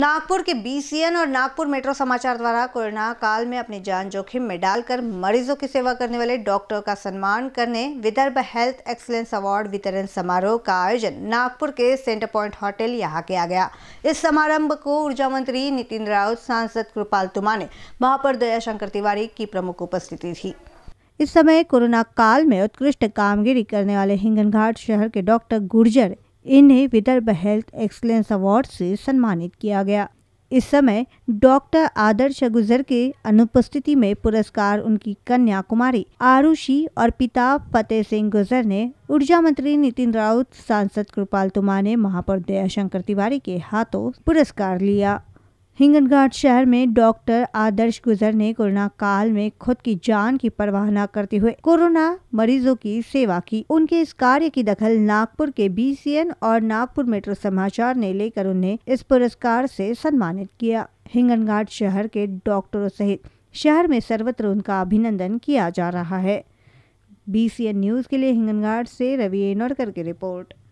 नागपुर के बीसीएन और नागपुर मेट्रो समाचार द्वारा कोरोना काल में अपनी जान जोखिम में डालकर मरीजों की सेवा करने वाले डॉक्टर का सम्मान करने विदर्भ हेल्थ एक्सलेंस अवार्ड वितरण समारोह का आयोजन नागपुर के सेंटर पॉइंट होटल यहाँ किया गया इस समारंभ को ऊर्जा मंत्री नितिन राउत सांसद कृपाल तुमाने महापौर दयाशंकर तिवारी की प्रमुख उपस्थिति थी इस समय कोरोना काल में उत्कृष्ट कामगिरी करने वाले हिंगनघाट शहर के डॉक्टर गुर्जर इन्हें विदर्भ हेल्थ एक्सलेंस अवार्ड से सम्मानित किया गया इस समय डॉक्टर आदर्श गुजर के अनुपस्थिति में पुरस्कार उनकी कन्या कुमारी आरुषि और पिता फतेह सिंह गुजर ने ऊर्जा मंत्री नितिन राउत सांसद कृपाल तुमा ने महापौर दयाशंकर तिवारी के हाथों पुरस्कार लिया हिंगनघाट शहर में डॉक्टर आदर्श गुजर ने कोरोना काल में खुद की जान की परवाह न करते हुए कोरोना मरीजों की सेवा की उनके इस कार्य की दखल नागपुर के बीसीएन और नागपुर मेट्रो समाचार ने लेकर उन्हें इस पुरस्कार से सम्मानित किया हिंगनघाट शहर के डॉक्टरों सहित शहर में सर्वत्र उनका अभिनंदन किया जा रहा है बी न्यूज के लिए हिंगनघाट से रवि एनोरकर की रिपोर्ट